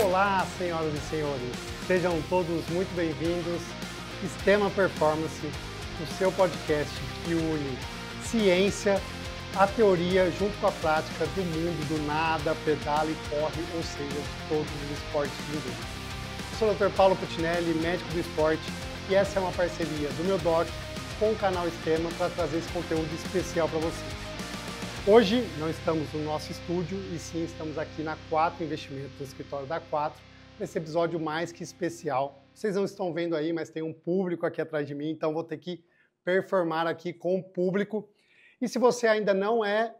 Olá, senhoras e senhores, sejam todos muito bem-vindos. Sistema Performance, o seu podcast que une ciência, a teoria, junto com a prática do mundo do nada, pedala e corre, ou seja, de todos os esportes do Eu sou o Dr. Paulo Putinelli, médico do esporte, e essa é uma parceria do meu doc com o canal Sistema para trazer esse conteúdo especial para vocês. Hoje não estamos no nosso estúdio e sim estamos aqui na Quatro Investimentos, no escritório da Quatro. nesse episódio mais que especial. Vocês não estão vendo aí, mas tem um público aqui atrás de mim, então vou ter que performar aqui com o público. E se você ainda não é,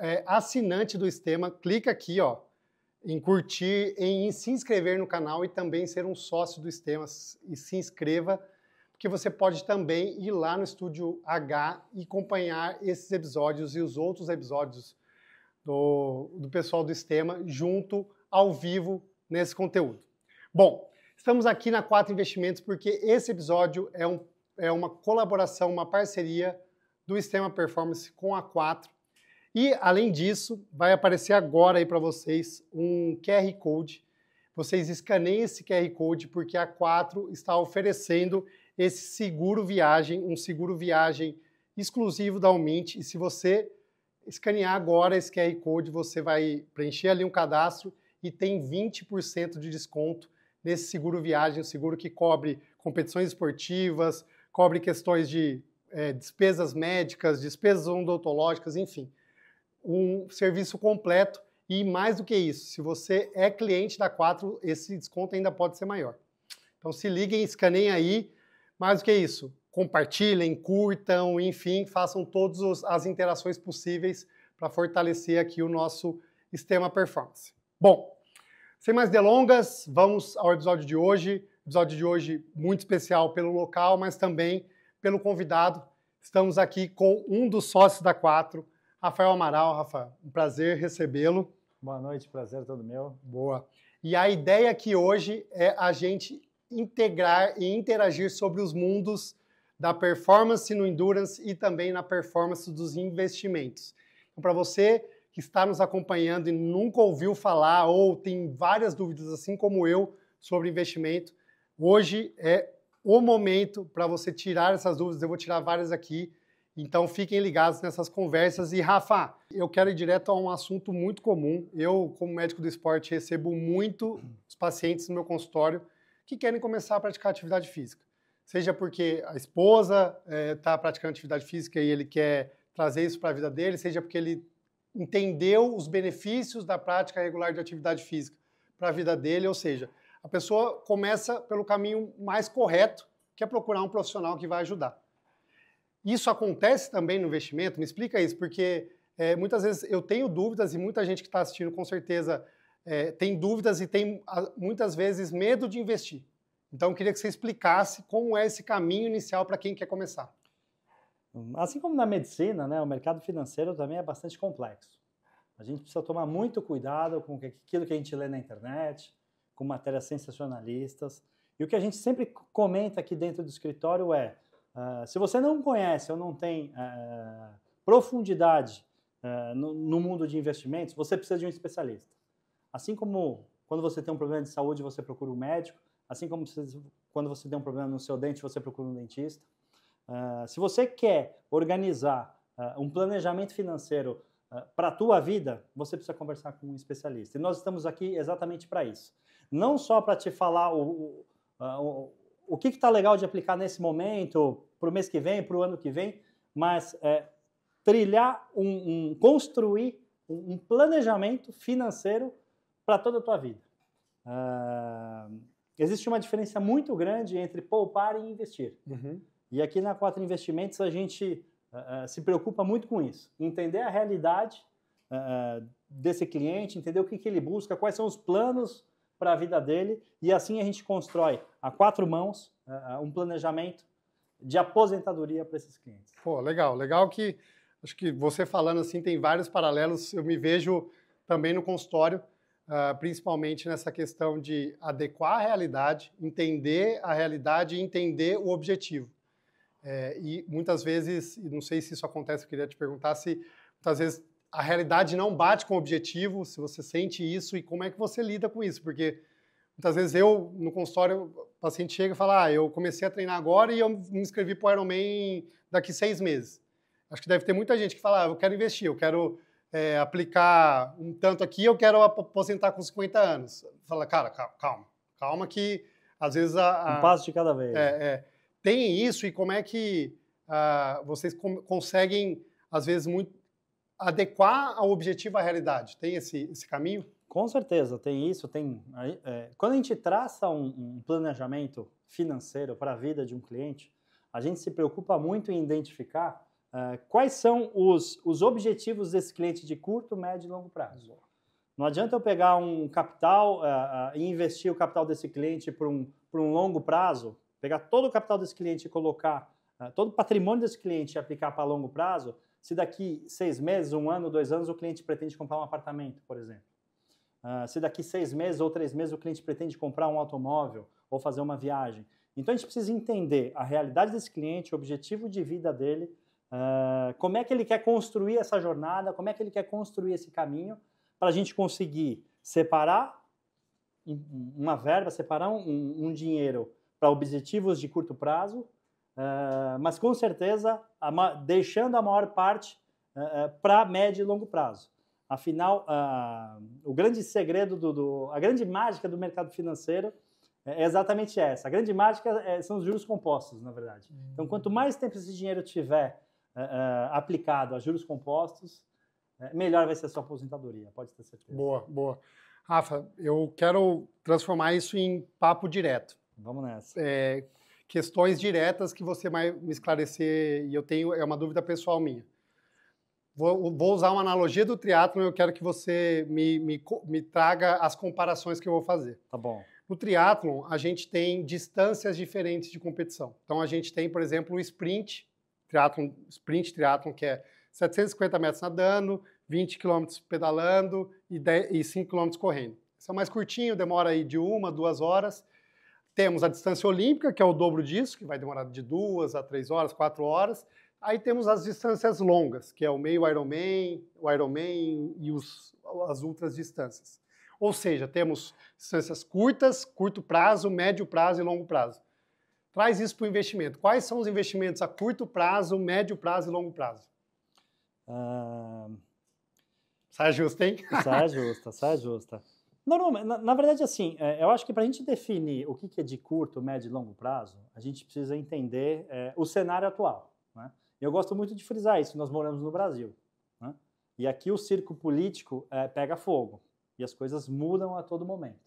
é assinante do Estema, clica aqui ó, em curtir, em se inscrever no canal e também ser um sócio do Estema e se inscreva porque você pode também ir lá no Estúdio H e acompanhar esses episódios e os outros episódios do, do pessoal do Estema junto ao vivo nesse conteúdo. Bom, estamos aqui na Quatro Investimentos porque esse episódio é, um, é uma colaboração, uma parceria do Estema Performance com a 4. E, além disso, vai aparecer agora aí para vocês um QR Code. Vocês escaneiem esse QR Code porque a 4 está oferecendo esse seguro viagem, um seguro viagem exclusivo da Almint. E se você escanear agora esse QR Code, você vai preencher ali um cadastro e tem 20% de desconto nesse seguro viagem, um seguro que cobre competições esportivas, cobre questões de é, despesas médicas, despesas odontológicas, enfim. Um serviço completo e mais do que isso, se você é cliente da 4, esse desconto ainda pode ser maior. Então se liguem, escaneiem aí, mais do que é isso, compartilhem, curtam, enfim, façam todas as interações possíveis para fortalecer aqui o nosso sistema performance. Bom, sem mais delongas, vamos ao episódio de hoje. Episódio de hoje muito especial pelo local, mas também pelo convidado. Estamos aqui com um dos sócios da Quatro, Rafael Amaral. Rafael, um prazer recebê-lo. Boa noite, prazer é todo meu. Boa. E a ideia aqui hoje é a gente integrar e interagir sobre os mundos da performance no endurance e também na performance dos investimentos. Então, para você que está nos acompanhando e nunca ouviu falar ou tem várias dúvidas, assim como eu, sobre investimento, hoje é o momento para você tirar essas dúvidas. Eu vou tirar várias aqui. Então fiquem ligados nessas conversas. E Rafa, eu quero ir direto a um assunto muito comum. Eu, como médico do esporte, recebo muito os pacientes no meu consultório que querem começar a praticar atividade física. Seja porque a esposa está é, tá praticando atividade física e ele quer trazer isso para a vida dele, seja porque ele entendeu os benefícios da prática regular de atividade física para a vida dele, ou seja, a pessoa começa pelo caminho mais correto, que é procurar um profissional que vai ajudar. Isso acontece também no investimento? Me explica isso, porque é, muitas vezes eu tenho dúvidas e muita gente que está assistindo com certeza é, tem dúvidas e tem muitas vezes medo de investir. Então, eu queria que você explicasse como é esse caminho inicial para quem quer começar. Assim como na medicina, né, o mercado financeiro também é bastante complexo. A gente precisa tomar muito cuidado com aquilo que a gente lê na internet, com matérias sensacionalistas. E o que a gente sempre comenta aqui dentro do escritório é: uh, se você não conhece ou não tem uh, profundidade uh, no, no mundo de investimentos, você precisa de um especialista. Assim como quando você tem um problema de saúde, você procura um médico, assim como você, quando você tem um problema no seu dente, você procura um dentista. Uh, se você quer organizar uh, um planejamento financeiro uh, ah, para a tua vida, você precisa conversar com um especialista. E nós estamos aqui exatamente para isso. Não só para te falar o, o, o, o que está legal de aplicar nesse momento, para o mês que vem, para o ano que vem, mas é, trilhar, um, um, construir um planejamento financeiro para toda a tua vida. Uh, existe uma diferença muito grande entre poupar e investir. Uhum. E aqui na Quatro Investimentos a gente uh, se preocupa muito com isso. Entender a realidade uh, desse cliente, entender o que, que ele busca, quais são os planos para a vida dele. E assim a gente constrói a quatro mãos um planejamento de aposentadoria para esses clientes. Pô, legal. Legal que acho que você falando assim tem vários paralelos. Eu me vejo também no consultório Uh, principalmente nessa questão de adequar a realidade, entender a realidade e entender o objetivo. É, e muitas vezes, e não sei se isso acontece, eu queria te perguntar se muitas vezes a realidade não bate com o objetivo, se você sente isso e como é que você lida com isso, porque muitas vezes eu, no consultório, o paciente chega e fala, ah, eu comecei a treinar agora e eu me inscrevi para o Ironman daqui seis meses. Acho que deve ter muita gente que fala, ah, eu quero investir, eu quero é, aplicar um tanto aqui, eu quero aposentar com 50 anos. Fala, cara, calma, calma que às vezes a... a um passo de cada vez. É, é, tem isso e como é que ah, vocês com, conseguem, às vezes, muito adequar ao objetivo à realidade? Tem esse, esse caminho? Com certeza, tem isso. Tem, é, quando a gente traça um, um planejamento financeiro para a vida de um cliente, a gente se preocupa muito em identificar Uh, quais são os, os objetivos desse cliente de curto, médio e longo prazo? Não adianta eu pegar um capital uh, uh, e investir o capital desse cliente para um, por um longo prazo, pegar todo o capital desse cliente e colocar, todo o patrimônio desse cliente e aplicar para longo prazo, se daqui seis meses, um ano, dois anos, o cliente pretende comprar um apartamento, por exemplo. se daqui seis meses ou três meses o cliente pretende comprar um automóvel ou fazer uma viagem. Então a gente precisa entender a realidade desse cliente, o objetivo de vida dele, Uh, como é que ele quer construir essa jornada, como é que ele quer construir esse caminho para a gente conseguir separar uma verba, separar um, um dinheiro para objetivos de curto prazo, uh, mas com certeza a deixando a maior parte uh, ah, para médio e longo prazo. Afinal, o grande segredo, do, do, a grande mágica do mercado financeiro é, é exatamente essa. A grande mágica é, são os juros compostos, na verdade. Então, quanto mais tempo esse dinheiro tiver eh, eh, aplicado a juros compostos, né, melhor vai ser a sua aposentadoria, pode ter certeza. Boa, boa. Rafa, eu quero transformar isso em papo direto. Vamos nessa. É, questões diretas que você vai me esclarecer, e eu tenho, é uma dúvida pessoal minha. Vou, vou usar uma analogia do triatlon, eu quero que você me, me, me traga as comparações que eu vou fazer. Tá bom. No triatlon, a gente tem distâncias diferentes de competição. Então, a gente tem, por exemplo, o sprint, triatlon, sprint triatlon, que é 750 metros nadando, 20 km pedalando e, 10, e 5 km correndo. Isso é mais curtinho, demora aí de uma, duas horas. Temos a distância olímpica, que é o dobro disso, que vai demorar de duas a três horas, quatro horas. Aí temos as distâncias longas, que é o meio Ironman, o Ironman e os, as outras distâncias. Ou seja, temos distâncias curtas, curto prazo, médio prazo e longo prazo. Traz isso para o investimento. Quais são os investimentos a curto prazo, médio prazo e longo prazo? Uh... Sai justa, hein? Sai justa, sai justa. Normalmente, na, na, verdade, assim, é, eu acho que para a gente definir o que, que, é de curto, médio e longo prazo, a gente precisa entender é, o cenário atual. Né? Eu gosto muito de frisar isso, nós moramos no Brasil. Né? E aqui o circo político é, pega fogo e as coisas mudam a todo momento.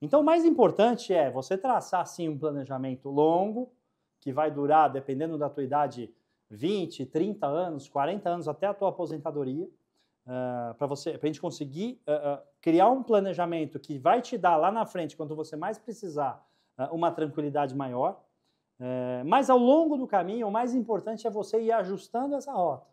Então, o mais importante é você traçar assim um planejamento longo, que vai durar, dependendo da tua idade, 20, 30 anos, 40 anos, até a tua aposentadoria, uh, ah, para você, para a gente conseguir uh, uh, criar um planejamento que vai te dar lá na frente, quando você mais precisar, uma tranquilidade maior. Eh, mas ao longo do caminho, o mais importante é você ir ajustando essa rota.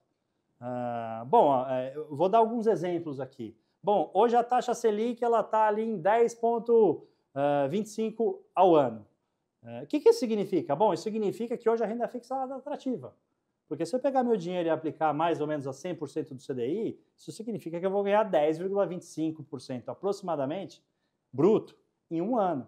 bom, eh, eu vou dar alguns exemplos aqui. Bom, hoje a taxa Selic ela está ali em 10,25 eh, ao ano. Eh, o que, que isso significa? Bom, isso significa que hoje a renda fixa é atrativa. Porque se eu pegar meu dinheiro e aplicar mais ou menos a 100% do CDI, isso significa que eu vou ganhar 10,25% aproximadamente, bruto, em um ano.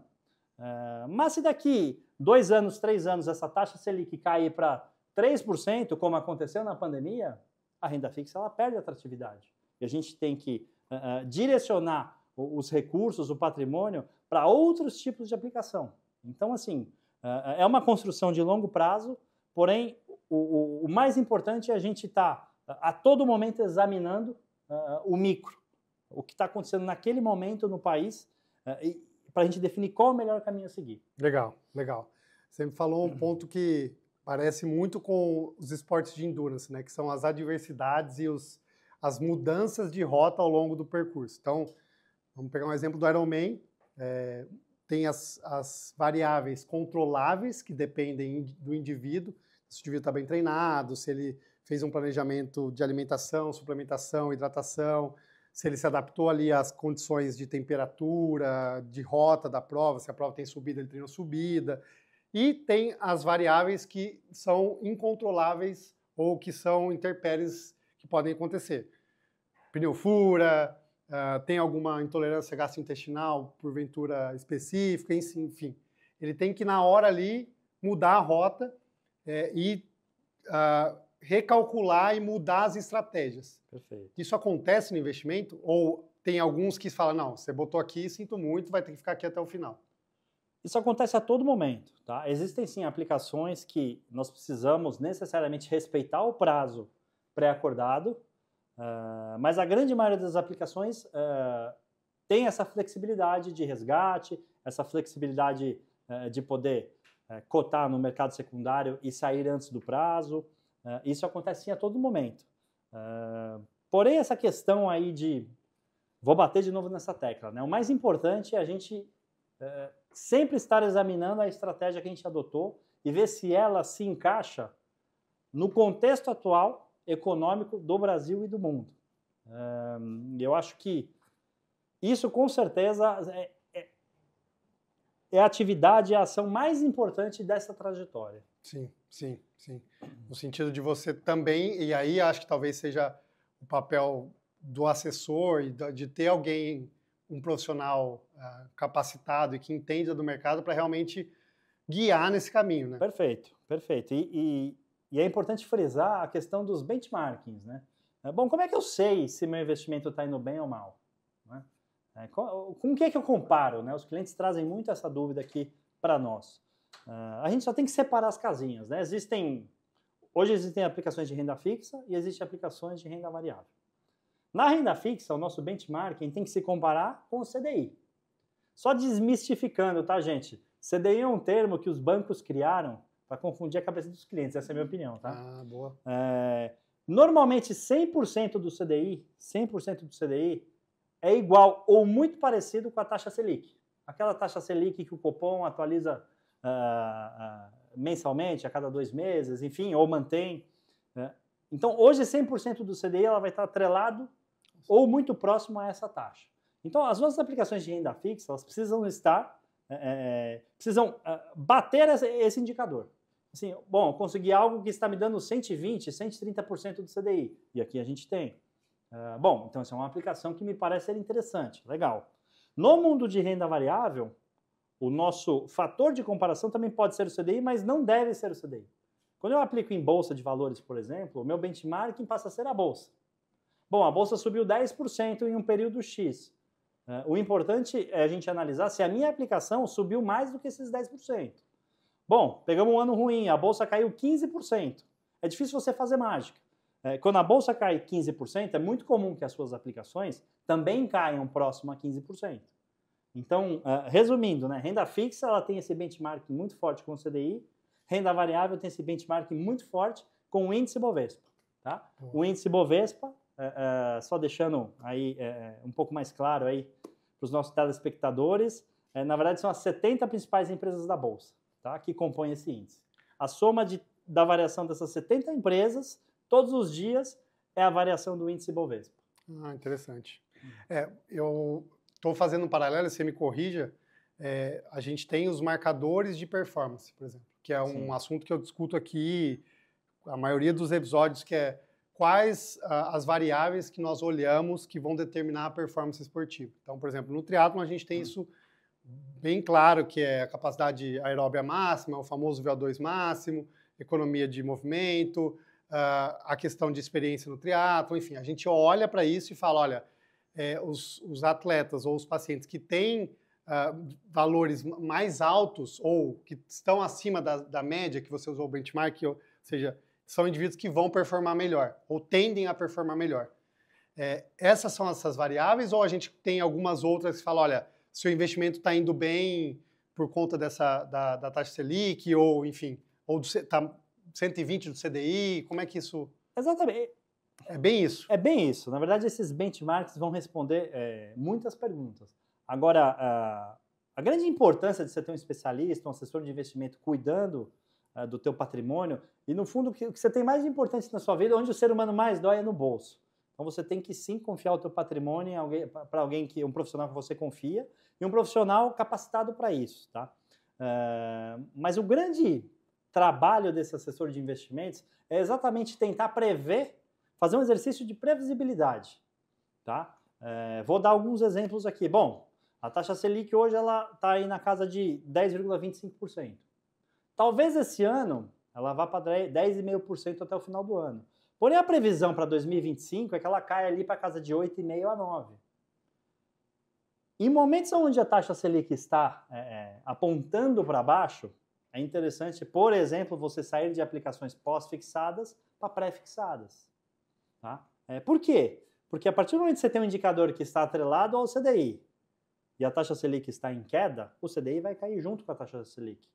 Eh, mas se daqui dois anos, três anos, essa taxa Selic cair para 3%, como aconteceu na pandemia, a renda fixa ela perde atratividade. E a gente tem que uh, direcionar os recursos, o patrimônio, para outros tipos de aplicação. Então, assim, uh, é uma construção de longo prazo, porém, o, o, o mais importante é a gente estar tá, a todo momento examinando o micro, o que está acontecendo naquele momento no país, para a gente definir qual o melhor caminho a seguir. Legal, legal. Você me falou um ponto que parece muito com os esportes de endurance, né? Que são as adversidades e os, as mudanças de rota ao longo do percurso. Então, vamos pegar um exemplo do Ironman. É, tem as, as variáveis controláveis que dependem do indivíduo, se o indivíduo está bem treinado, se ele fez um planejamento de alimentação, suplementação, hidratação, se ele se adaptou ali às condições de temperatura, de rota da prova, se a prova tem subida, ele treinou subida. E tem as variáveis que são incontroláveis ou que são interpéries que podem acontecer. Pneu fura, uh, tem alguma intolerância gastrointestinal, porventura específica, enfim. Ele tem que, na hora ali, mudar a rota é, e uh, recalcular e mudar as estratégias. Perfeito. Isso acontece no investimento? Ou tem alguns que falam, não, você botou aqui, sinto muito, vai ter que ficar aqui até o final? Isso acontece a todo momento, tá? Existem sim aplicações que nós precisamos necessariamente respeitar o prazo pré-acordado, uh, mas a grande maioria das aplicações uh, tem essa flexibilidade de resgate, essa flexibilidade uh, de poder eh, cotar no mercado secundário e sair antes do prazo. isso acontece sim, a todo momento. porém, essa questão aí de. Vou bater de novo nessa tecla, né? O mais importante é a gente eh, sempre estar examinando a estratégia que a gente adotou e ver se ela se encaixa no contexto atual econômico do Brasil e do mundo. Eu acho que isso, com certeza, é, é, é a atividade, e a ação mais importante dessa trajetória. Sim, sim, sim. No sentido de você também, e aí acho que talvez seja o papel do assessor e de ter alguém, um profissional ah, capacitado e que entenda do mercado para realmente guiar nesse caminho, né? Perfeito, perfeito. E, e, e é importante frisar a questão dos benchmarkings, né? É, bom, como é que eu sei se meu investimento está indo bem ou mal? Né? É, com, o que é que eu comparo? Né? Os clientes trazem muito essa dúvida aqui para nós. É, a gente só tem que separar as casinhas, né? Existem hoje existem aplicações de renda fixa e existem aplicações de renda variável. Na renda fixa, o nosso benchmarking tem que se comparar com o CDI. Só desmistificando, tá, gente? CDI é um termo que os bancos criaram para confundir a cabeça dos clientes. Essa é a minha opinião, tá? Ah, boa. É, normalmente, 100% do CDI, 100% do CDI é igual ou muito parecido com a taxa Selic. Aquela taxa Selic que o Copom atualiza ah, ah, mensalmente, a cada dois meses, enfim, ou mantém. Né? Então, hoje, 100% do CDI ela vai estar atrelado ou muito próximo a essa taxa. Então, as nossas aplicações de renda fixa, elas precisam estar, é, é, é precisam ah, bater esse indicador assim, bom, consegui algo que está me dando 120, 130% do CDI. E aqui a gente tem. Uh, bom, então essa é uma aplicação que me parece ser interessante, legal. No mundo de renda variável, o nosso fator de comparação também pode ser o CDI, mas não deve ser o CDI. Quando eu aplico em bolsa de valores, por exemplo, o meu benchmarking passa a ser a bolsa. Bom, a bolsa subiu 10% em um período X. Uh, o importante é a gente analisar se a minha aplicação subiu mais do que esses 10%. Bom, pegamos um ano ruim, a bolsa caiu 15%. É difícil você fazer mágica. É, quando a bolsa cai 15%, é muito comum que as suas aplicações também caiam próximo a 15%. Então, uh, resumindo, né, renda fixa ela tem esse benchmark muito forte com o CDI, renda variável tem esse benchmark muito forte com o índice Bovespa. Tá? O índice Bovespa, é, é, só deixando aí um pouco mais claro aí para os nossos telespectadores, na verdade são as 70 principais empresas da bolsa tá? que compõe esse índice. A soma de, da variação dessas 70 empresas, todos os dias, é a variação do índice Bovespa. Ah, interessante. É, eu estou fazendo um paralelo, você me corrija, é, a gente tem os marcadores de performance, por exemplo, que é um Sim. assunto que eu discuto aqui, a maioria dos episódios, que é quais ah, as variáveis que nós olhamos que vão determinar a performance esportiva. Então, por exemplo, no triatlo a gente tem hum. isso bem claro que é a capacidade aeróbia máxima, o famoso VO2 máximo, economia de movimento, ah, a questão de experiência no triatlo, enfim, a gente olha para isso e fala, olha, é, os, os, atletas ou os pacientes que têm uh, valores mais altos ou que estão acima da, da média que você usou o benchmark, ou, ou seja, são indivíduos que vão performar melhor ou tendem a performar melhor. É, essas são essas variáveis ou a gente tem algumas outras que fala, olha, se o investimento está indo bem por conta dessa da, da taxa Selic ou, enfim, ou do, tá 120 do CDI, como é que isso... Exatamente. É bem isso. É bem isso. Na verdade, esses benchmarks vão responder é, muitas perguntas. Agora, a, a, grande importância de você ter um especialista, um assessor de investimento cuidando a, é, do teu patrimônio e, no fundo, o que, que você tem mais importante na sua vida, é onde o ser humano mais dói é no bolso. Então você tem que sim confiar o teu patrimônio para alguém que um profissional que você confia e um profissional capacitado para isso, tá? Uh, mas o grande trabalho desse assessor de investimentos é exatamente tentar prever, fazer um exercício de previsibilidade, tá? Uh, vou dar alguns exemplos aqui. Bom, a taxa Selic hoje ela está aí na casa de 10,25%. Talvez esse ano ela vá para 10,5% até o final do ano. Porém, a previsão para 2025 é que ela caia ali para casa de 8,5 a 9. Em momentos onde a taxa Selic está é, é, apontando para baixo, é interessante, por exemplo, você sair de aplicações pós-fixadas para pré-fixadas. Tá? É, por quê? Porque a partir do momento que você tem um indicador que está atrelado ao CDI e a taxa Selic está em queda, o CDI vai cair junto com a taxa Selic.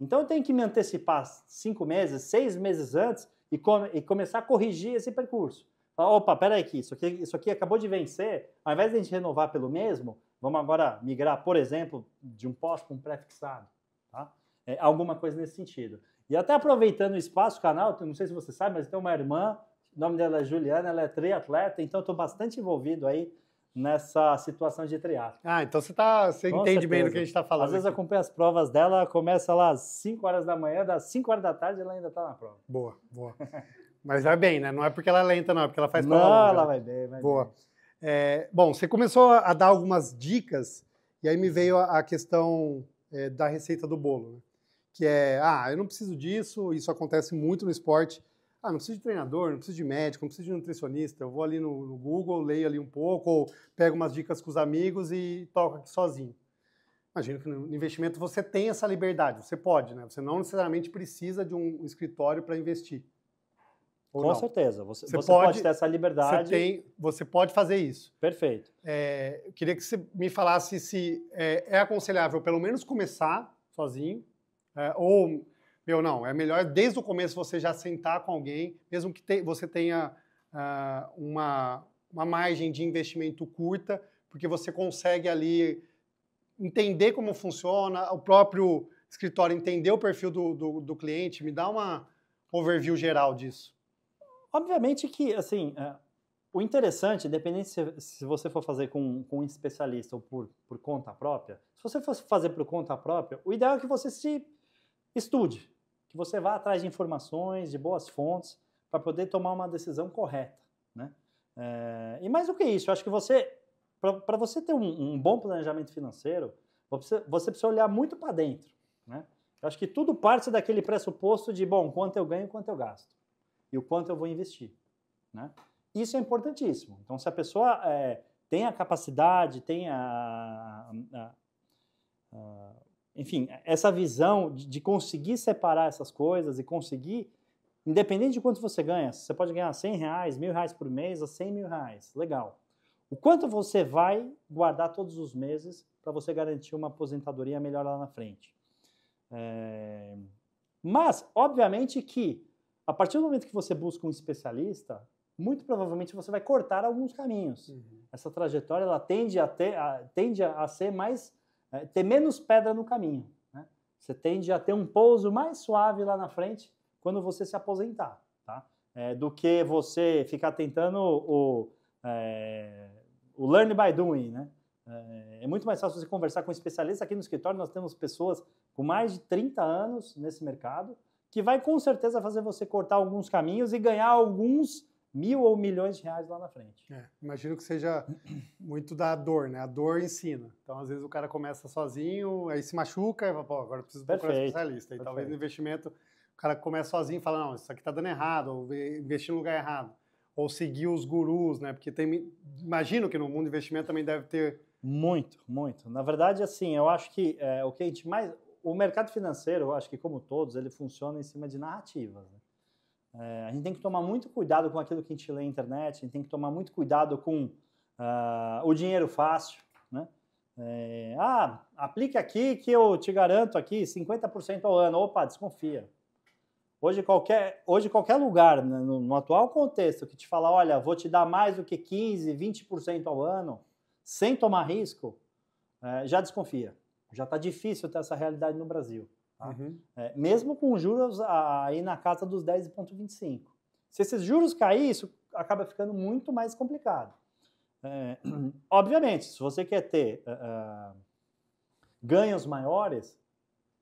Então eu tenho que me antecipar cinco meses, seis meses antes e, come, e começar a corrigir esse percurso. Falar, opa, peraí aqui, isso aqui, isso aqui acabou de vencer, ao invés de a gente renovar pelo mesmo, vamos agora migrar, por exemplo, de um pós para um pré-fixado. Tá? É, alguma coisa nesse sentido. E até aproveitando o espaço, o canal, não sei se você sabe, mas tem uma irmã, o nome dela é Juliana, ela é triatleta, então estou bastante envolvido aí nessa situação de triatlo. Ah, então você, tá, você entende certeza. bem do que a gente está falando. Às aqui. vezes acompanha acompanho as provas dela, começa lá às 5 horas da manhã, das 5 horas da tarde ela ainda está na prova. Boa, boa. Mas vai bem, né? Não é porque ela é lenta, não, é porque ela faz prova. Não, ela vai bem, vai boa. bem. É, bom, você começou a dar algumas dicas, e aí me uhum. veio a questão é, da receita do bolo, né? que é, ah, eu não preciso disso, isso acontece muito no esporte, ah, não preciso de treinador, não preciso de médico, não preciso de nutricionista. Eu vou ali no, no Google, leio ali um pouco, ou pego umas dicas com os amigos e toco aqui sozinho. Imagino que no investimento você tem essa liberdade, você pode, né? Você não necessariamente precisa de um escritório para investir. Com não. certeza, você, você, você pode, pode, ter essa liberdade. Você, tem, você pode fazer isso. Perfeito. É, eu queria que você me falasse se é, é aconselhável pelo menos começar sozinho, é, ou meu, não, é melhor desde o começo você já sentar com alguém, mesmo que te, você tenha uh, uma, uma margem de investimento curta, porque você consegue ali entender como funciona, o próprio escritório entender o perfil do, do, do cliente. Me dá uma overview geral disso. Obviamente que, assim, é, o interessante, independente se, se, você for fazer com, com um especialista ou por, por conta própria, se você for fazer por conta própria, o ideal é que você se estude que você vá atrás de informações, de boas fontes, para poder tomar uma decisão correta. Né? É, e mais do que isso, acho que você, para você ter um, um, bom planejamento financeiro, você, você precisa olhar muito para dentro. Né? Eu acho que tudo parte daquele pressuposto de, bom, quanto eu ganho, quanto eu gasto, e o quanto eu vou investir. Né? Isso é importantíssimo. Então, se a pessoa é, tem a capacidade, tem a, a, a enfim, essa visão de, de conseguir separar essas coisas e conseguir, independente de quanto você ganha, você pode ganhar 100 reais, mil reais por mês a 100 mil reais, legal. O quanto você vai guardar todos os meses para você garantir uma aposentadoria melhor lá na frente. É... Mas, obviamente que, a partir do momento que você busca um especialista, muito provavelmente você vai cortar alguns caminhos. Uhum. Essa trajetória ela tende a, ter, a, tende a ser mais é, ter menos pedra no caminho. Né? Você tende a ter um pouso mais suave lá na frente quando você se aposentar, tá? É, do que você ficar tentando o, é, o learn by doing, né? É, é muito mais fácil você conversar com um especialistas aqui no escritório. Nós temos pessoas com mais de 30 anos nesse mercado que vai com certeza fazer você cortar alguns caminhos e ganhar alguns mil ou milhões de reais lá na frente. É, imagino que seja muito da dor, né? A dor ensina. Então, às vezes, o cara começa sozinho, aí se machuca e fala, pô, agora preciso procurar um especialista. E Perfeito. talvez no investimento, o cara começa sozinho e fala, não, isso aqui tá dando errado, ou investir no lugar errado. Ou seguir os gurus, né? Porque tem, imagino que no mundo do investimento também deve ter... Muito, muito. Na verdade, assim, eu acho que é, o que a gente mais... O mercado financeiro, eu acho que como todos, ele funciona em cima de narrativas, né? É, a gente tem que tomar muito cuidado com aquilo que a gente lê na internet, a gente tem que tomar muito cuidado com uh, o dinheiro fácil, né? É, ah, aplique aqui que eu te garanto aqui 50% ao ano. Opa, desconfia. Hoje qualquer, hoje qualquer lugar, né, no, no atual contexto, que te fala, olha, vou te dar mais do que 15%, 20% ao ano, sem tomar risco, é, já desconfia. Já está difícil ter essa realidade no Brasil. Tá? Uhum. É, mesmo com juros aí na casa dos 10,25. Se esses juros caírem, isso acaba ficando muito mais complicado. É, obviamente, se você quer ter uh, ganhos maiores,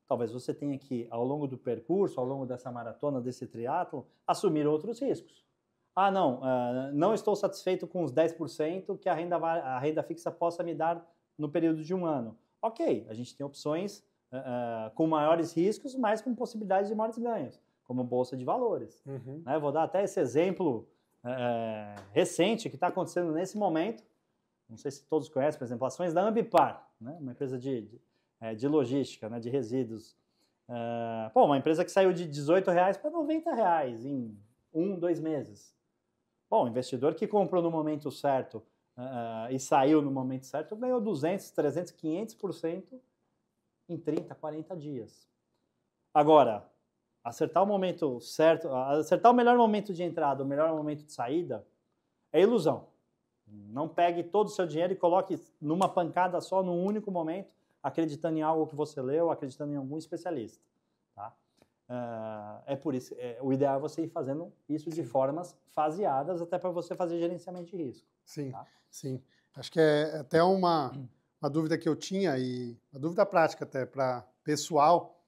talvez você tenha que, ao longo do percurso, ao longo dessa maratona, desse triatlo, assumir outros riscos. Ah, não, uh, não estou satisfeito com os 10% que a renda, a renda fixa possa me dar no período de um ano. Ok, a gente tem opções uh, com maiores riscos, mas com possibilidades de maiores ganhos, como bolsa de valores. Uhum. Né? Vou dar até esse exemplo uh, recente que está acontecendo nesse momento. Não sei se todos conhecem, por exemplo, ações da Ambipar, né? uma empresa de, de, de logística, né? de resíduos. Uh, pô, uma empresa que saiu de 18 reais para 90 reais em um, dois meses. Bom, o investidor que comprou no momento certo uh, e saiu no momento certo ganhou 200, 300, 500% em 30, 40 dias. Agora, acertar o momento certo, acertar o melhor momento de entrada, o melhor momento de saída, é ilusão. Não pegue todo o seu dinheiro e coloque numa pancada só, num único momento, acreditando em algo que você leu, acreditando em algum especialista. Tá? Eh, é por isso, é, o ideal é você ir fazendo isso de formas faseadas, até para você fazer gerenciamento de risco. Sim, tá? sim. Acho que é até uma. Hum uma dúvida que eu tinha, e uma dúvida prática até para pessoal,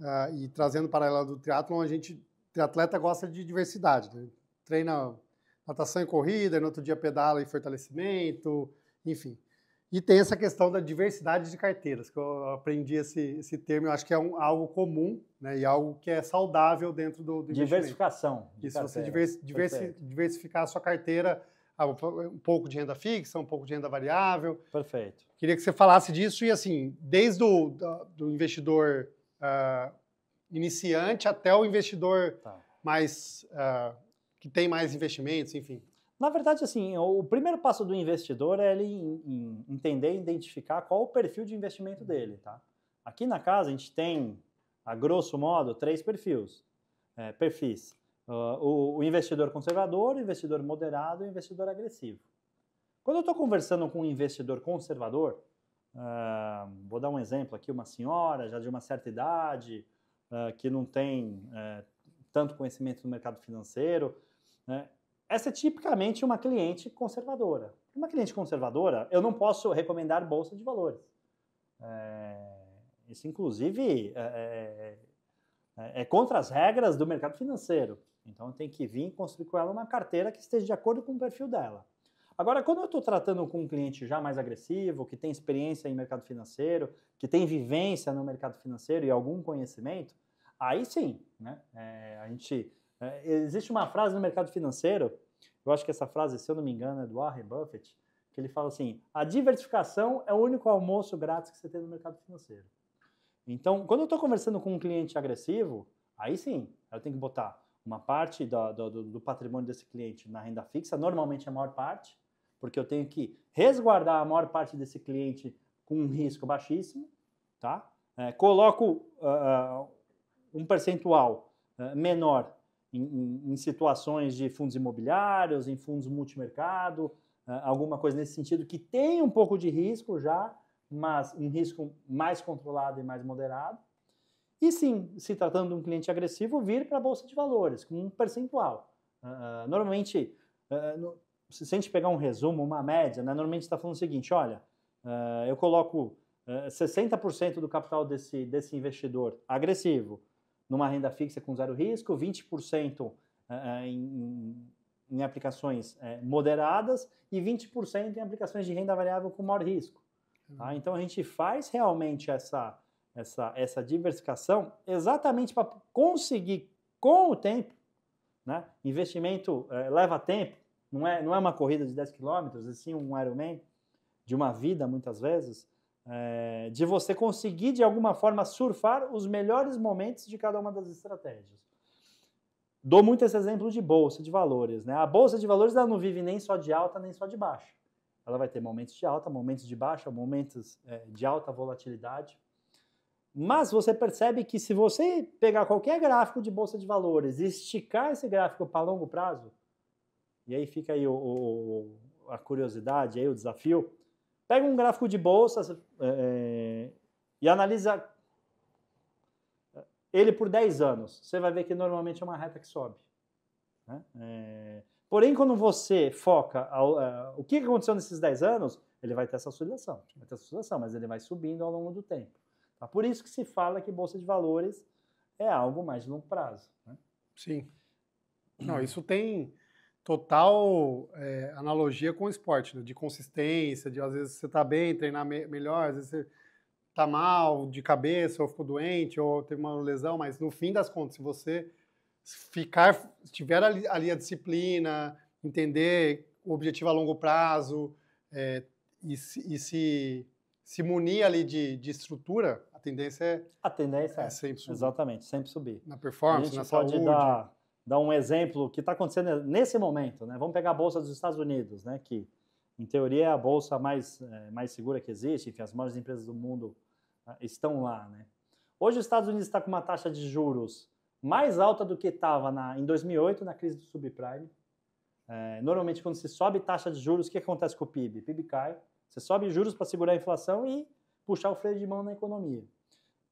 uh, e trazendo paralelo do triatlo a gente, triatleta gosta de diversidade, né? treina natação e corrida, e no outro dia pedala e fortalecimento, enfim. E tem essa questão da diversidade de carteiras, que eu aprendi esse, esse termo, eu acho que é um, algo comum né, e algo que é saudável dentro do, do Diversificação. De Isso, você diversi, diversificar a sua carteira ah, um pouco de renda fixa, um pouco de renda variável. Perfeito. Queria que você falasse disso e assim, desde o do, investidor uh, iniciante até o investidor tá. mais uh, que tem mais investimentos, enfim. Na verdade, assim, o primeiro passo do investidor é ele entender e identificar qual o perfil de investimento dele, tá? Aqui na casa a gente tem, a grosso modo, três perfis. É, perfis. Uh, o, o, investidor conservador, o investidor moderado e o investidor agressivo. Quando eu estou conversando com um investidor conservador, uh, vou dar um exemplo aqui, uma senhora já de uma certa idade, uh, que não tem eh, tanto conhecimento do mercado financeiro, né? essa é tipicamente uma cliente conservadora. Uma cliente conservadora, eu não posso recomendar bolsa de valores. É, isso, inclusive, é é, é, é, é contra as regras do mercado financeiro. Então tem que vir construir com ela uma carteira que esteja de acordo com o perfil dela. Agora, quando eu estou tratando com um cliente já mais agressivo, que tem experiência em mercado financeiro, que tem vivência no mercado financeiro e algum conhecimento, aí sim, né? É, a gente é, existe uma frase no mercado financeiro, eu acho que essa frase, se eu não me engano, é do Warren Buffett, que ele fala assim: a diversificação é o único almoço grátis que você tem no mercado financeiro. Então, quando eu estou conversando com um cliente agressivo, aí sim, eu tenho que botar uma parte do, do, do, patrimônio desse cliente na renda fixa, normalmente a maior parte, porque eu tenho que resguardar a maior parte desse cliente com um risco baixíssimo, tá? É, coloco uh, um percentual ah, menor em, em, em, situações de fundos imobiliários, em fundos multimercado, uh, alguma coisa nesse sentido que tem um pouco de risco já, mas um risco mais controlado e mais moderado. E sim, se tratando de um cliente agressivo, vir para a bolsa de valores, com um percentual. Uh, normalmente, uh, no, se a gente pegar um resumo, uma média, né, normalmente está falando o seguinte: olha, uh, eu coloco 60% do capital desse, desse investidor agressivo numa renda fixa com zero risco, 20% em, em aplicações eh, moderadas e 20% em aplicações de renda variável com maior risco. Tá? Uhum. Então a gente faz realmente essa essa, essa diversificação exatamente para conseguir, com o tempo, né? investimento é, leva tempo, não é, não é uma corrida de 10 quilômetros, e sim um Ironman de uma vida, muitas vezes, é, de você conseguir, de alguma forma, surfar os melhores momentos de cada uma das estratégias. Dou muito esse exemplo de bolsa de valores. Né? A bolsa de valores ela não vive nem só de alta, nem só de baixa. Ela vai ter momentos de alta, momentos de baixa, momentos é, de alta volatilidade. Mas você percebe que se você pegar qualquer gráfico de bolsa de valores e esticar esse gráfico para longo prazo, e aí fica aí o, o, a curiosidade, aí o desafio, pega um gráfico de bolsa é, é e analisa ele por 10 anos. Você vai ver que normalmente é uma reta que sobe. Né? É, porém, quando você foca ao, a, é, o que aconteceu nesses 10 anos, ele vai ter essa oscilação, vai ter essa oscilação, mas ele vai subindo ao longo do tempo. Tá? Por isso que se fala que bolsa de valores é algo mais de longo prazo. Né? Sim. Não, isso tem total é, analogia com o esporte, né? de consistência, de às vezes você está bem, treinar me melhor, às vezes você está mal de cabeça, ou ficou doente, ou teve uma lesão, mas no fim das contas, se você ficar, tiver ali, ali a disciplina, entender o objetivo a longo prazo é, e, e se se munir ali de, de estrutura, a tendência é. A tendência é, é sempre subir. Exatamente, sempre subir. Na performance, na saúde. A gente pode dar, dar um exemplo que está acontecendo nesse momento, né? Vamos pegar a Bolsa dos Estados Unidos, né? Que, em teoria, é a bolsa mais, é, mais segura que existe, enfim, as maiores empresas do mundo ah, estão lá, né? Hoje, os Estados Unidos está com uma taxa de juros mais alta do que estava em 2008, na crise do subprime. É, normalmente, quando se sobe taxa de juros, o que acontece com o PIB? O PIB cai você sobe juros para segurar a inflação e puxar o freio de mão na economia.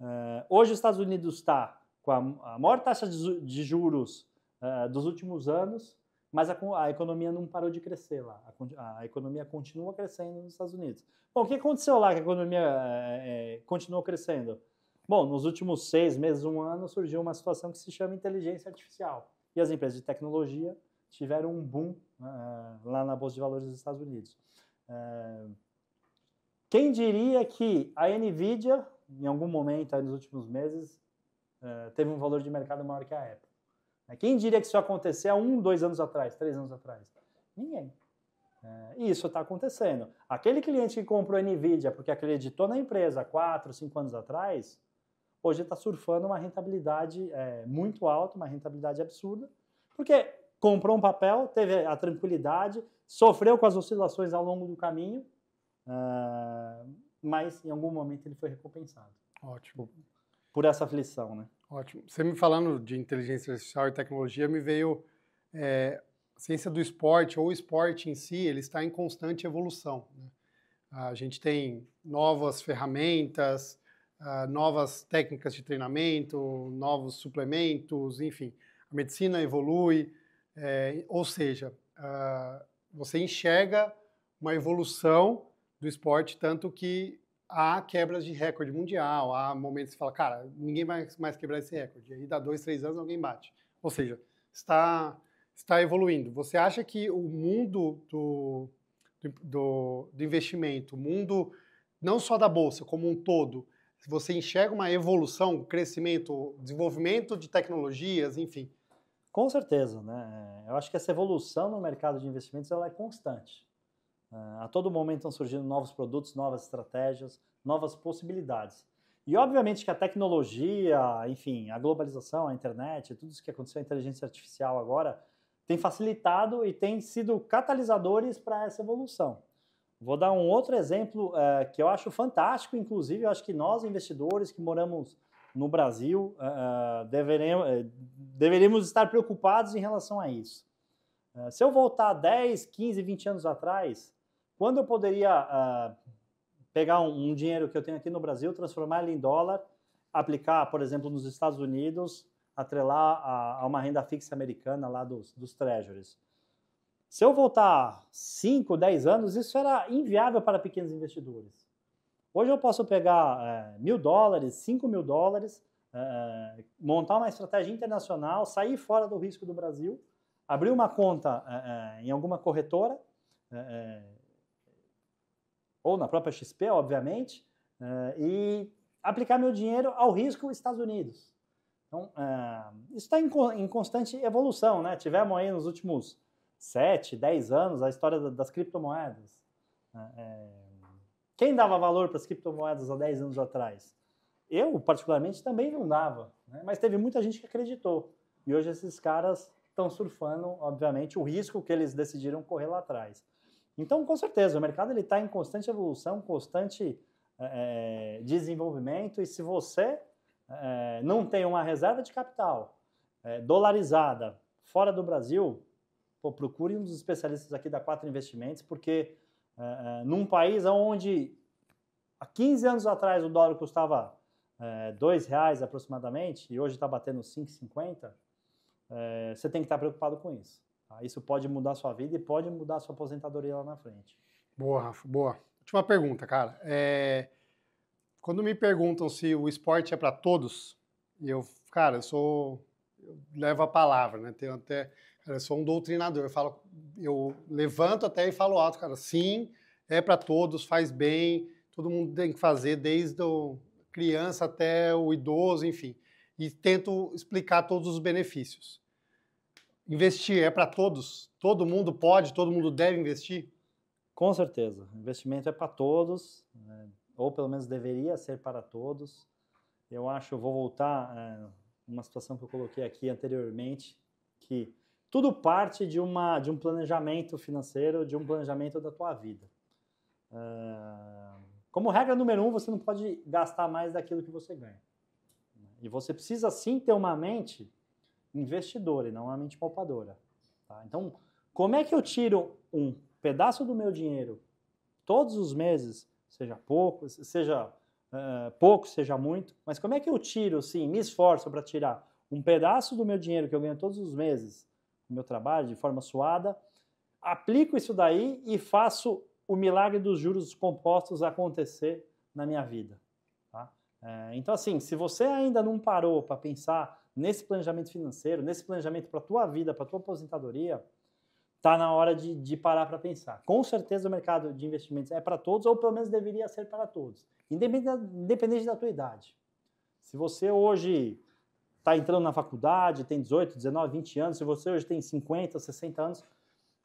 Eh, hoje os Estados Unidos está com a, maior taxa de, juros eh, dos últimos anos, mas a, economia não parou de crescer lá. A, economia continua crescendo nos Estados Unidos. Bom, o que aconteceu lá que a economia eh, continuou crescendo? Bom, nos últimos seis meses, um ano, surgiu uma situação que se chama inteligência artificial. E as empresas de tecnologia tiveram um boom uh, lá na Bolsa de Valores dos Estados Unidos. Uh, quem diria que a Nvidia, em algum momento nos últimos meses, é, teve um valor de mercado maior que a Apple? Né? Quem diria que isso aconteceu há um, dois anos atrás, três anos atrás? Ninguém. É, e isso está acontecendo. Aquele cliente que comprou a Nvidia porque acreditou na empresa quatro, cinco anos atrás, hoje está surfando uma rentabilidade é, muito alta, uma rentabilidade absurda, porque comprou um papel, teve a tranquilidade, sofreu com as oscilações ao longo do caminho Uh, mas em algum momento ele foi recompensado. Ótimo. Tipo, por, essa aflição, né? Ótimo. Você me falando de inteligência artificial e tecnologia, me veio é, a ciência do esporte ou o esporte em si, ele está em constante evolução. Né? Ah, a gente tem novas ferramentas, uh, novas técnicas de treinamento, novos suplementos, enfim, a medicina evolui, é, ou seja, uh, você enxerga uma evolução do esporte, tanto que há quebras de recorde mundial, há momentos que você fala, cara, ninguém vai mais quebrar esse recorde. E aí dá dois, três anos, alguém bate. Ou seja, está, está evoluindo. Você acha que o mundo do, do, do investimento, o mundo não só da Bolsa, como um todo, você enxerga uma evolução, crescimento, desenvolvimento de tecnologias, enfim? Com certeza, né? Eu acho que essa evolução no mercado de investimentos ela é constante. Ah, a todo momento estão surgindo novos produtos, novas estratégias, novas possibilidades. E obviamente que a tecnologia, enfim, a globalização, a internet, tudo isso que aconteceu, a inteligência artificial agora, tem facilitado e tem sido catalisadores para essa evolução. Vou dar um outro exemplo é, que eu acho fantástico, inclusive, eu acho que nós, investidores que moramos no Brasil, é, eh, eh, deveremos, é, deveríamos estar preocupados em relação a isso. se eu voltar 10, 15, 20 anos atrás, quando eu poderia uh, pegar um, um, dinheiro que eu tenho aqui no Brasil, transformar ele em dólar, aplicar, por exemplo, nos Estados Unidos, atrelar a, a uma renda fixa americana lá dos, dos treasuries. Se eu voltar 5, 10 anos, isso era inviável para pequenos investidores. Hoje eu posso pegar eh, mil dólares, 5 mil dólares, é, montar uma estratégia internacional, sair fora do risco do Brasil, abrir uma conta é, em alguma corretora, ou na própria XP, obviamente, eh, e aplicar meu dinheiro ao risco Estados Unidos. Então, eh, isso está em, constante evolução, né? Tivemos aí nos últimos 7, 10 anos a história das criptomoedas. Né? Eh, quem dava valor para as criptomoedas há 10 anos atrás? Eu, particularmente, também não dava, né? mas teve muita gente que acreditou. E hoje esses caras estão surfando, obviamente, o risco que eles decidiram correr lá atrás. Então, com certeza, o mercado ele está em constante evolução, constante é, desenvolvimento, e se você é, não tem uma reserva de capital é, dolarizada fora do Brasil, pô, procure um dos especialistas aqui da Quatro Investimentos, porque num país onde há 15 anos atrás o dólar custava R$ é, reais aproximadamente, e hoje está batendo 5,50, é, você tem que estar tá preocupado com isso. Tá? Isso pode mudar sua vida e pode mudar sua aposentadoria lá na frente. Boa, Rafa, boa. Última pergunta, cara. É... Quando me perguntam se o esporte é para todos, eu, cara, eu sou. Eu levo a palavra, né? Tenho até. Cara, eu sou um doutrinador. Eu, falo, eu levanto até e falo alto, cara. Sim, é para todos, faz bem, todo mundo tem que fazer, desde a criança até o idoso, enfim. E tento explicar todos os benefícios investir é para todos? Todo mundo pode, todo mundo deve investir? Com certeza. investimento é para todos, né? ou pelo menos deveria ser para todos. Eu acho, eu vou voltar é, uma situação que eu coloquei aqui anteriormente, que tudo parte de, uma, de um planejamento financeiro, de um planejamento da tua vida. É, como regra número um, você não pode gastar mais daquilo que você ganha. E você precisa sim ter uma mente investidor e não uma mente poupadora. Tá? Então, como é que eu tiro um pedaço do meu dinheiro todos os meses, seja pouco, seja uh, pouco, seja muito, mas como é que eu tiro, sim, me esforço para tirar um pedaço do meu dinheiro que eu ganho todos os meses no meu trabalho, de forma suada, aplico isso daí e faço o milagre dos juros compostos acontecer na minha vida. Tá? Eh, então, assim, se você ainda não parou para pensar nesse planejamento financeiro, nesse planejamento para a tua vida, para a tua aposentadoria, está na hora de, de parar para pensar. Com certeza o mercado de investimentos é para todos, ou pelo menos deveria ser para todos, independente, independente da tua idade. Se você hoje está entrando na faculdade, tem 18, 19, 20 anos, se você hoje tem 50, 60 anos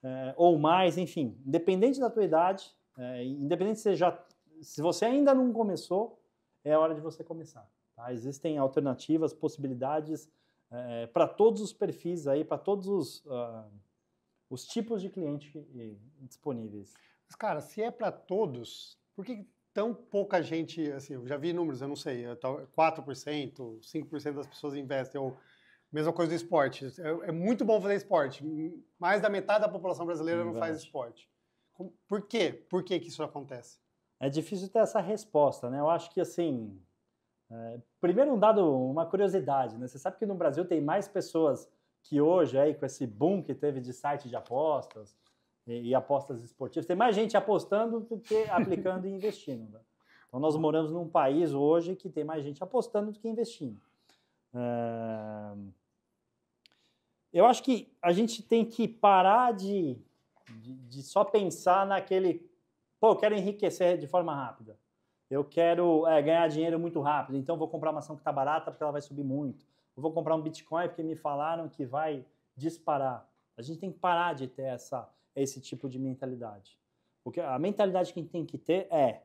é, ou mais, enfim, independente da tua idade, é, independente se, já, se você ainda não começou, é a hora de você começar. Tá? Existem alternativas, possibilidades é, eh, para todos os perfis aí, para todos os, uh, os tipos de cliente disponíveis. Mas, cara, se é para todos, por que tão pouca gente, assim, eu já vi números, eu não sei, 4%, 5% das pessoas investem, ou mesma coisa do esporte. É, é, muito bom fazer esporte, mais da metade da população brasileira não faz esporte. Por quê? Por que, que isso acontece? É difícil ter essa resposta, né? Eu acho que, assim, é, primeiro, um dado, uma curiosidade, né? Você sabe que no Brasil tem mais pessoas que hoje, aí, com esse boom que teve de site de apostas e, e apostas esportivas, tem mais gente apostando do que aplicando e investindo. Né? Então, nós moramos num país hoje que tem mais gente apostando do que investindo. É, eu acho que a gente tem que parar de, de, de só pensar naquele, pô, eu quero enriquecer de forma rápida. Eu quero é, ganhar dinheiro muito rápido, então vou comprar uma ação que está barata porque ela vai subir muito. Eu vou comprar um Bitcoin porque me falaram que vai disparar. A gente tem que parar de ter essa, esse tipo de mentalidade. Porque a mentalidade que a gente tem que ter é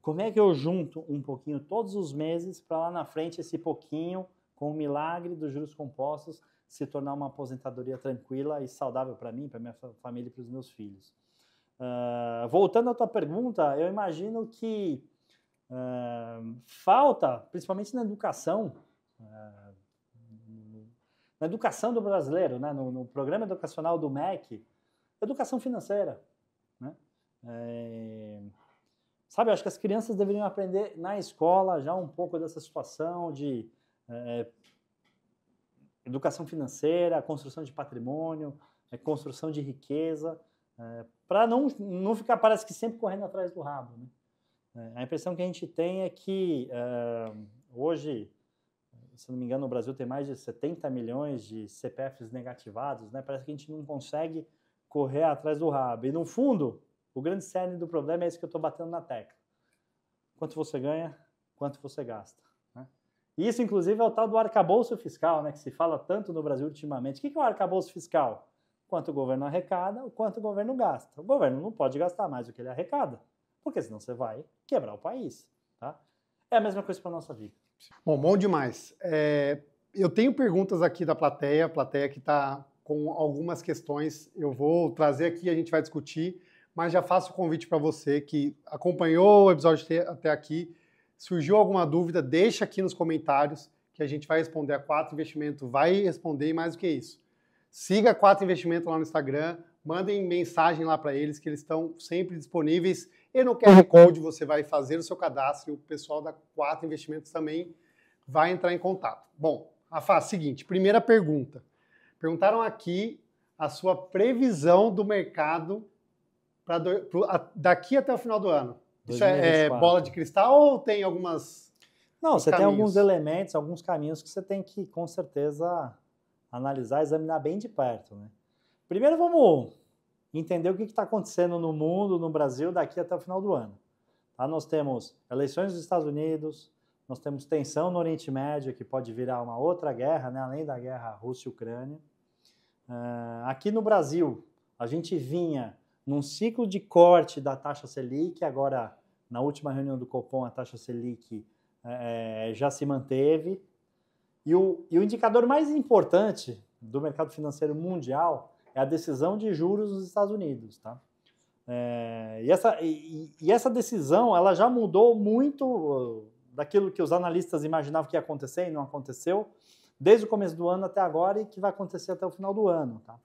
como é que eu junto um pouquinho todos os meses para lá na frente esse pouquinho, com o milagre dos juros compostos, se tornar uma aposentadoria tranquila e saudável para mim, para minha família e para os meus filhos. Uh, voltando à tua pergunta, eu imagino que falta, principalmente na educação, na educação do brasileiro, né, no, no, programa educacional do MEC, educação financeira. Né? É, sabe, eu acho que as crianças deveriam aprender na escola já um pouco dessa situação de é, educação financeira, construção de patrimônio, é, construção de riqueza, para não, não ficar, parece que sempre correndo atrás do rabo. Né? É, a impressão que a gente tem é que uh, hoje, se não me engano, no Brasil tem mais de 70 milhões de CPFs negativados, né? Parece que a gente não consegue correr atrás do rabo. E no fundo, o grande cerne do problema é isso que eu estou batendo na tecla. Quanto você ganha, quanto você gasta. Né? Isso, inclusive, é o tal do arcabouço fiscal, né? Que se fala tanto no Brasil ultimamente. O que é o arcabouço fiscal? Quanto o governo arrecada, o quanto o governo gasta. O governo não pode gastar mais do que ele arrecada porque senão você vai quebrar o país. Tá? É a mesma coisa para a nossa vida. Bom, bom demais. É, eu tenho perguntas aqui da plateia, plateia que está com algumas questões. Eu vou trazer aqui, a gente vai discutir, mas já faço o convite para você que acompanhou o episódio até aqui. Surgiu alguma dúvida, deixa aqui nos comentários que a gente vai responder a Quatro Investimento, vai responder e mais do que isso. Siga Quatro Investimento lá no Instagram, mandem mensagem lá para eles que eles estão sempre disponíveis e no QR Code você vai fazer o seu cadastro e o pessoal da Quatro Investimentos também vai entrar em contato. Bom, Rafa, seguinte, primeira pergunta. Perguntaram aqui a sua previsão do mercado pra, pro, a, daqui até o final do ano. Isso é, é, bola de cristal ou tem algumas. Não, você caminhos? tem alguns elementos, alguns caminhos que você tem que, com certeza, analisar, examinar bem de perto. Né? Primeiro, vamos entender o que está acontecendo no mundo, no Brasil, daqui até o final do ano. Tá? Nós temos eleições nos Estados Unidos, nós temos tensão no Oriente Médio, que pode virar uma outra guerra, né? além da guerra Rússia-Ucrânia. Uh, ah, aqui no Brasil, a gente vinha num ciclo de corte da taxa Selic, agora na última reunião do Copom a taxa Selic é, já se manteve. E o, e o indicador mais importante do mercado financeiro mundial é a decisão de juros nos Estados Unidos, tá? É, e, essa, e, e, essa decisão ela já mudou muito uh, daquilo que os analistas imaginavam que ia acontecer e não aconteceu, desde o começo do ano até agora e que vai acontecer até o final do ano. Tá?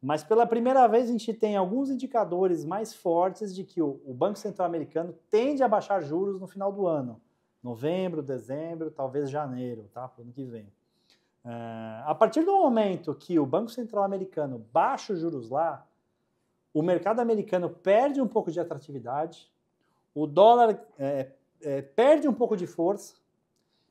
Mas pela primeira vez a gente tem alguns indicadores mais fortes de que o, o Banco Central Americano tende a baixar juros no final do ano, novembro, dezembro, talvez janeiro, tá? Para o ano que vem. Ah, a partir do momento que o Banco Central americano baixa os juros lá, o mercado americano perde um pouco de atratividade, o dólar é, é, perde um pouco de força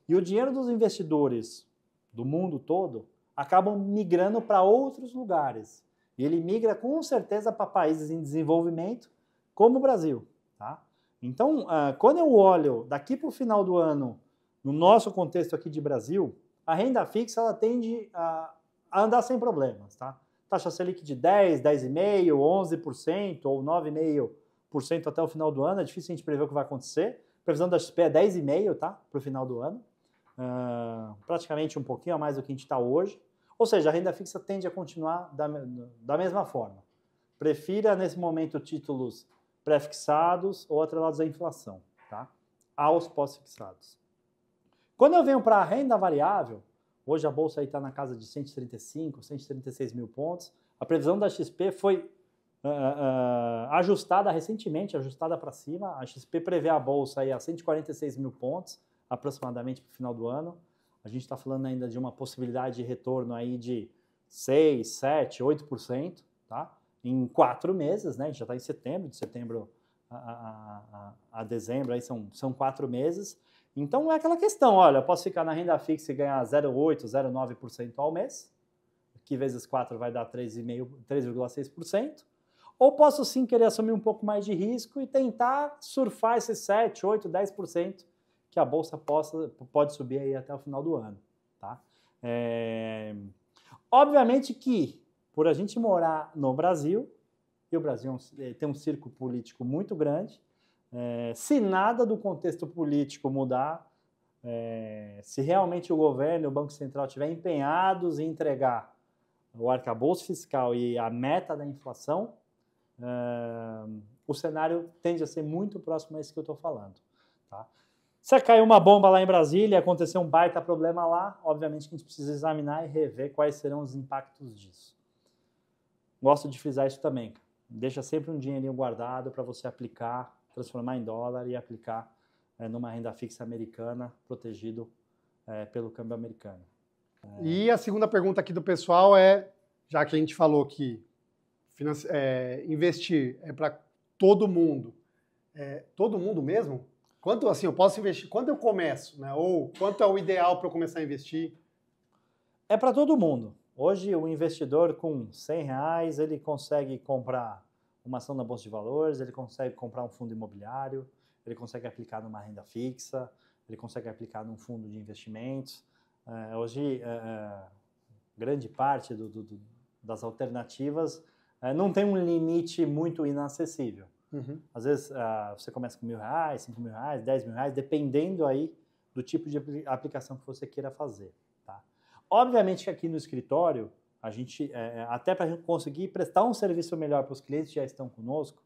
e o dinheiro dos investidores do mundo todo acabam migrando para outros lugares. E ele migra com certeza para países em desenvolvimento, como o Brasil. Tá? Então, uh, quando eu olho daqui para o final do ano, no nosso contexto aqui de Brasil, a renda fixa ela tende a, a andar sem problemas, tá? Taxa Selic de 10, 10,5, 11% ou 9,5% até o final do ano, é difícil a gente prever o que vai acontecer. A previsão da XP é 10,5, tá? Para o final do ano. Uh, praticamente um pouquinho a mais do que a gente está hoje. Ou seja, a renda fixa tende a continuar da, da mesma forma. Prefira, nesse momento, títulos pré-fixados ou atrelados à inflação, tá? Aos pós-fixados. Quando eu venho para a renda variável, hoje a bolsa está na casa de 135, 136 mil pontos. A previsão da XP foi uh, uh, ajustada recentemente, ajustada para cima. A XP prevê a bolsa aí a 146 mil pontos, aproximadamente para o final do ano. A gente está falando ainda de uma possibilidade de retorno aí de 6, 7, 8%, tá? Em quatro meses, né? A gente já está em setembro, de setembro a, a, a, a dezembro, aí são, são quatro meses. Então é aquela questão, olha, eu posso ficar na renda fixa e ganhar 0,8, 0,9% ao mês, que vezes 4 vai dar 3,6%, ou posso sim querer assumir um pouco mais de risco e tentar surfar esses 7, 8, 10% que a bolsa possa, pode subir aí até o final do ano, tá? É... Obviamente que, por a gente morar no Brasil, e o Brasil é é, tem um circo político muito grande, é, se nada do contexto político mudar, é, se realmente o governo e o Banco Central estiver empenhados em entregar o arcabouço fiscal e a meta da inflação, é, o cenário tende a ser muito próximo a esse que eu estou falando. Tá? Se caiu uma bomba lá em Brasília, aconteceu um baita problema lá, obviamente que a gente precisa examinar e rever quais serão os impactos disso. Gosto de frisar isso também. Deixa sempre um dinheirinho guardado para você aplicar transformar em dólar e aplicar é, numa renda fixa americana, protegido é, pelo câmbio americano. É... E a segunda pergunta aqui do pessoal é, já que a gente falou que eh, investir é para todo mundo, todo mundo mesmo? Quanto assim eu posso investir? Quando eu começo, né? Ou quanto é o ideal para eu começar a investir? É para todo mundo. Hoje o investidor com 100 reais ele consegue comprar uma ação na bolsa de valores, ele consegue comprar um fundo imobiliário, ele consegue aplicar numa renda fixa, ele consegue aplicar num fundo de investimentos. É, hoje, é, é, grande parte do, do, das alternativas não tem um limite muito inacessível. Uhum. Às vezes você começa com mil reais, cinco mil reais, dez mil reais, dependendo aí do tipo de aplicação que você queira fazer. Tá? Obviamente que aqui no escritório a gente, é, é até para conseguir prestar um serviço melhor para os clientes que já estão conosco,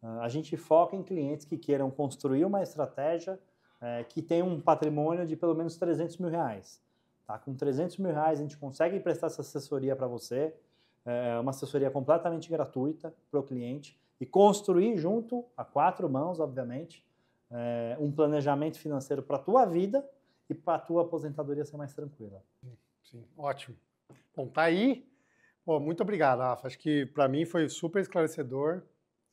ah, a gente foca em clientes que queiram construir uma estratégia é, que tem um patrimônio de pelo menos 300 mil reais. Tá? Com 300 mil reais a gente consegue prestar essa assessoria para você, é, é, uma assessoria completamente gratuita para o cliente e construir junto, a quatro mãos, obviamente, é, um planejamento financeiro para a tua vida e para a tua aposentadoria ser mais tranquila. Sim, ótimo. Bom, tá aí. Bom, muito obrigado, Rafa. Acho que para mim foi super esclarecedor.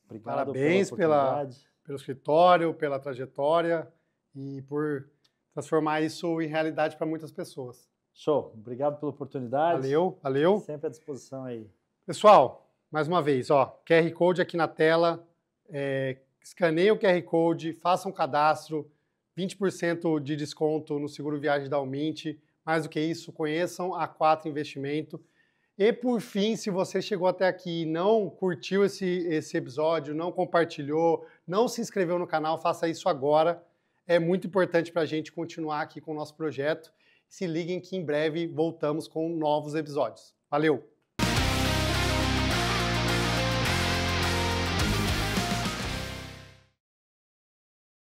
Obrigado Parabéns pela, pelo escritório, pela trajetória e por transformar isso em realidade para muitas pessoas. Show. Obrigado pela oportunidade. Valeu, valeu. Sempre à disposição aí. Pessoal, mais uma vez, ó, QR Code aqui na tela. É, escaneie o QR Code, faça um cadastro, 20% de desconto no seguro viagem da Almint. Mais do que isso, conheçam a 4 Investimento. E por fim, se você chegou até aqui e não curtiu esse, esse episódio, não compartilhou, não se inscreveu no canal, faça isso agora. É muito importante para a gente continuar aqui com o nosso projeto. Se liguem que em breve voltamos com novos episódios. Valeu!